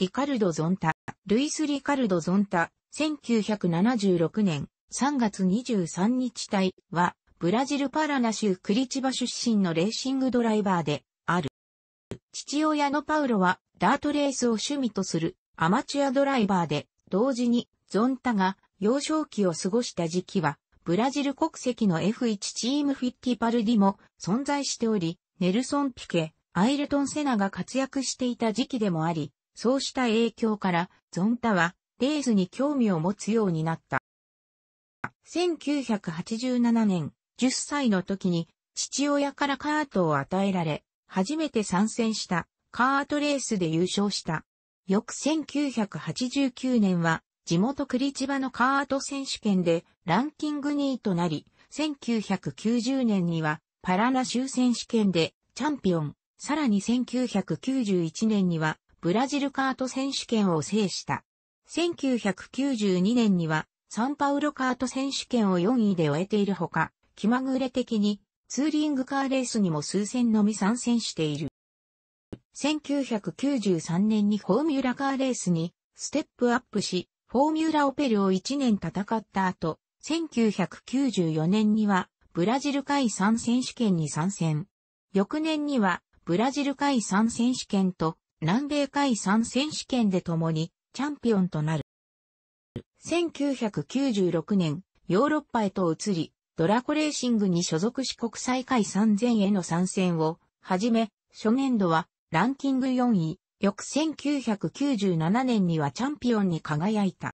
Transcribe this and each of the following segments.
リカルド・ゾンタ、ルイス・リカルド・ゾンタ、1976年3月23日隊は、ブラジルパラナ州クリチバ出身のレーシングドライバーである。父親のパウロは、ダートレースを趣味とするアマチュアドライバーで、同時に、ゾンタが幼少期を過ごした時期は、ブラジル国籍の F1 チームフィッティパルディも存在しており、ネルソン・ピケ、アイルトン・セナが活躍していた時期でもあり、そうした影響から、ゾンタは、レースに興味を持つようになった。1987年、10歳の時に、父親からカートを与えられ、初めて参戦したカートレースで優勝した。翌1989年は、地元栗千葉のカート選手権でランキング2位となり、1990年にはパラナ州選手権でチャンピオン、さらに1991年にはブラジルカート選手権を制した。1992年にはサンパウロカート選手権を4位で終えているほか、気まぐれ的にツーリングカーレースにも数千のみ参戦している。1993年にフォーミュラカーレースにステップアップし、フォーミュラオペルを1年戦った後、1994年にはブラジル海3選手権に参戦。翌年にはブラジル海3選手権と南米海産選手権で共にチャンピオンとなる。1996年、ヨーロッパへと移り、ドラコレーシングに所属し国際海産前への参戦を、はじめ、初年度はランキング4位、翌1997年にはチャンピオンに輝いた。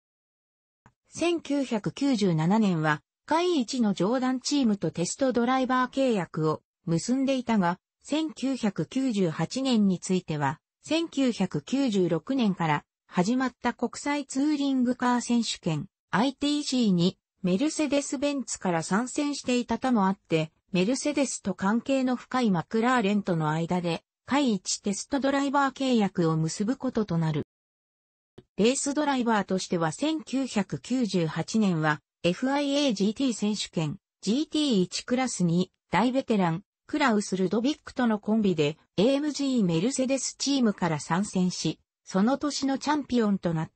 1997年は、海一の上段チームとテストドライバー契約を結んでいたが、1998年については、1996年から始まった国際ツーリングカー選手権 ITC にメルセデス・ベンツから参戦していた他もあって、メルセデスと関係の深いマクラーレンとの間で、会一テストドライバー契約を結ぶこととなる。レースドライバーとしては1998年は FIA GT 選手権 GT1 クラスに大ベテランクラウス・ルドビックとのコンビで AMG メルセデスチームから参戦し、その年のチャンピオンとなっ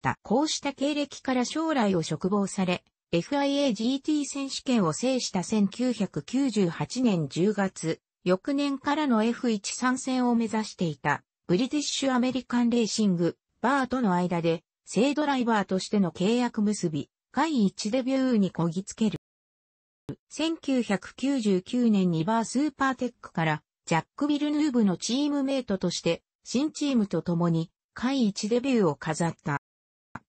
た。こうした経歴から将来を嘱望され、FIAGT 選手権を制した1998年10月、翌年からの F1 参戦を目指していた、ブリティッシュアメリカンレーシング、バーとの間で、正ドライバーとしての契約結び、第1デビューにこぎつける。1999年にバースーパーテックからジャック・ビルヌーブのチームメイトとして新チームと共に会一デビューを飾った。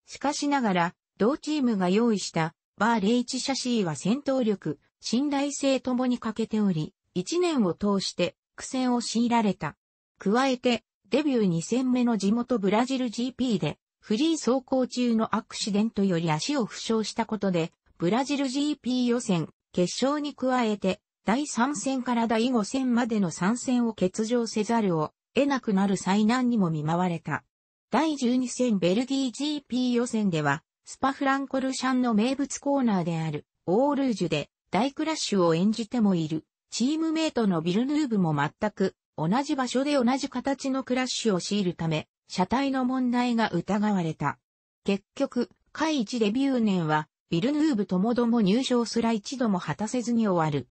しかしながら、同チームが用意したバーレイチシャシーは戦闘力、信頼性ともに欠けており、1年を通して苦戦を強いられた。加えて、デビュー2戦目の地元ブラジル GP で、フリー走行中のアクシデントより足を負傷したことで、ブラジル GP 予選決勝に加えて、第3戦から第5戦までの3戦を欠場せざるを得なくなる災難にも見舞われた。第12戦ベルギー GP 予選では、スパフランコルシャンの名物コーナーである、オールージュで大クラッシュを演じてもいる、チームメイトのビルヌーブも全く同じ場所で同じ形のクラッシュを強いるため、車体の問題が疑われた。結局、下一1デビュー年はビルヌーブともども入賞すら一度も果たせずに終わる。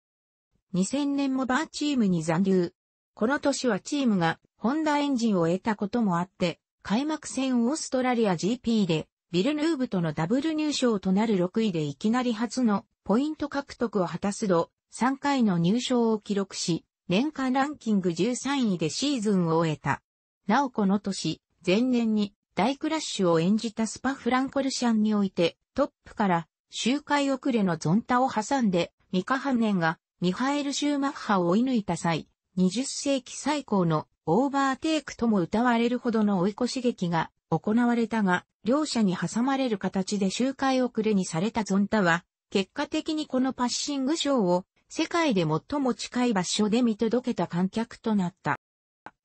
2000年もバーチームに残留。この年はチームがホンダエンジンを得たこともあって、開幕戦オーストラリア GP でビルヌーブとのダブル入賞となる6位でいきなり初のポイント獲得を果たすと3回の入賞を記録し、年間ランキング13位でシーズンを終えた。なおこの年、前年に大クラッシュを演じたスパフランコルシャンにおいてトップから周回遅れのゾンタを挟んでミカハンネンがミハエル・シューマッハを追い抜いた際、20世紀最高のオーバーテイクとも歌われるほどの追い越し劇が行われたが、両者に挟まれる形で周回遅れにされたゾンタは、結果的にこのパッシング賞を世界で最も近い場所で見届けた観客となった。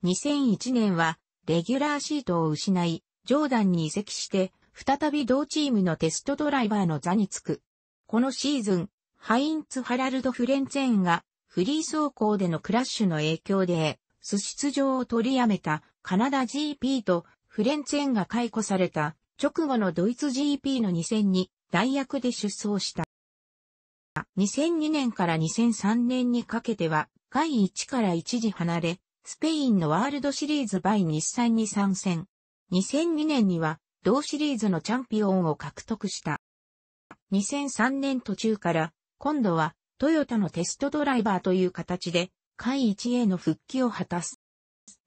2001年はレギュラーシートを失い、ジョーダンに移籍して再び同チームのテストドライバーの座につく。このシーズン、ハインツ・ハラルド・フレンツェーンがフリー走行でのクラッシュの影響で、素出場を取りやめたカナダ GP とフレンツェーンが解雇された直後のドイツ GP の2戦に代役で出走した。2002年から2003年にかけては、第1から一時離れ、スペインのワールドシリーズバイ日産に参戦。2002年には、同シリーズのチャンピオンを獲得した。2003年途中から、今度はトヨタのテストドライバーという形で、会一への復帰を果たす。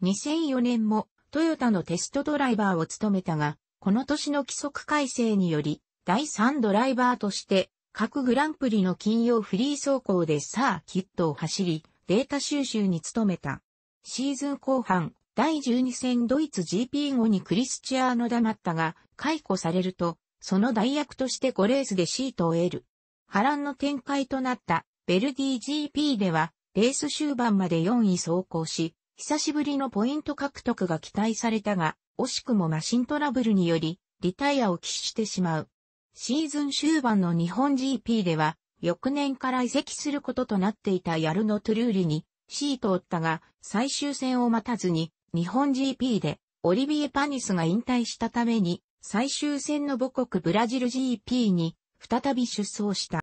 2004年もトヨタのテストドライバーを務めたが、この年の規則改正により、第3ドライバーとして、各グランプリの金曜フリー走行でサーキットを走り、データ収集に努めた。シーズン後半、第12戦ドイツ g p 後にクリスチアーノ・ダマッタが解雇されると、その代役として5レースでシートを得る。波乱の展開となったベルディ GP では、レース終盤まで4位走行し、久しぶりのポイント獲得が期待されたが、惜しくもマシントラブルにより、リタイアを喫してしまう。シーズン終盤の日本 GP では、翌年から移籍することとなっていたヤルノ・トゥルーリに、シートを負ったが、最終戦を待たずに、日本 GP でオリビエ・パニスが引退したために最終戦の母国ブラジル GP に再び出走した。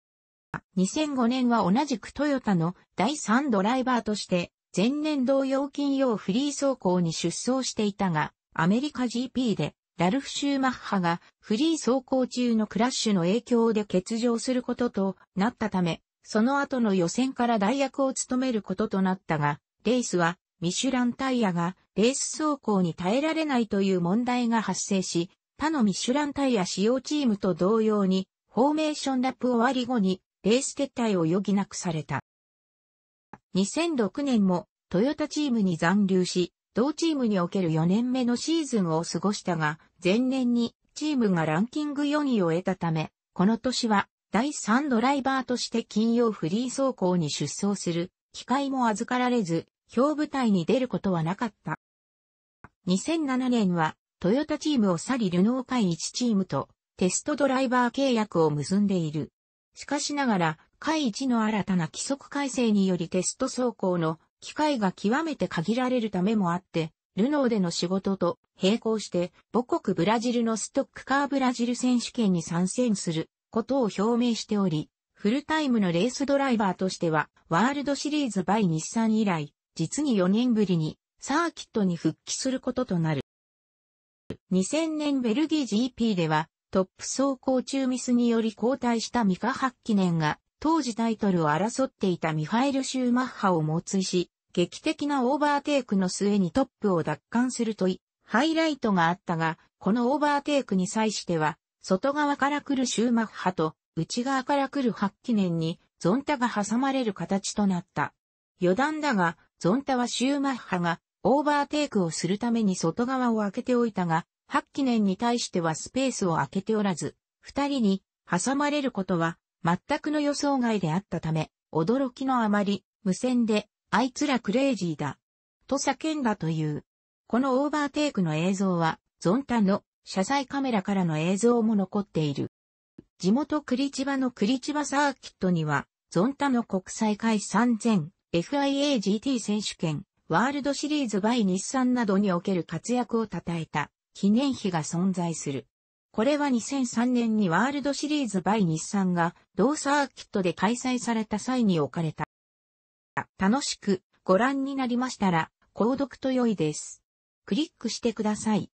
2005年は同じくトヨタの第3ドライバーとして前年同様金曜フリー走行に出走していたがアメリカ GP でラルフ・シューマッハがフリー走行中のクラッシュの影響で欠場することとなったため、その後の予選から代役を務めることとなったが、レースはミシュランタイヤがレース走行に耐えられないという問題が発生し、他のミシュランタイヤ使用チームと同様に、フォーメーションラップ終わり後に、レース撤退を余儀なくされた。2006年も、トヨタチームに残留し、同チームにおける4年目のシーズンを過ごしたが、前年にチームがランキング4位を得たため、この年は第3ドライバーとして金曜フリー走行に出走する機会も預かられず、表舞台に出ることはなかった。2007年は、トヨタチームを去りルノー会1チームとテストドライバー契約を結んでいる。しかしながら、会1の新たな規則改正によりテスト走行の機会が極めて限られるためもあって、ルノーでの仕事と並行して母国ブラジルのストックカーブラジル選手権に参戦することを表明しており、フルタイムのレースドライバーとしてはワールドシリーズバイ日産以来実に4年ぶりにサーキットに復帰することとなる。2000年ベルギー GP ではトップ走行中ミスにより交代したミカ・ハッキネンが当時タイトルを争っていたミハイル・シューマッハを猛追し、劇的なオーバーテイクの末にトップを奪還するとい、ハイライトがあったが、このオーバーテイクに際しては、外側から来るシューマッハと、内側から来るハッキネンに、ゾンタが挟まれる形となった。余談だが、ゾンタはシューマッハがオーバーテイクをするために外側を開けておいたが、ハッキネンに対してはスペースを開けておらず、二人に挟まれることは全くの予想外であったため、驚きのあまり無線で、あいつらクレイジーだ、と叫んだという。このオーバーテイクの映像は、ゾンタの車載カメラからの映像も残っている。地元クリチバのクリチバサーキットには、ゾンタの国際会3000 FIAGT 選手権、ワールドシリーズ by 日産などにおける活躍を称えた記念碑が存在する。これは2003年にワールドシリーズ by 日産が同サーキットで開催された際に置かれた。楽しくご覧になりましたら、購読と良いです。クリックしてください。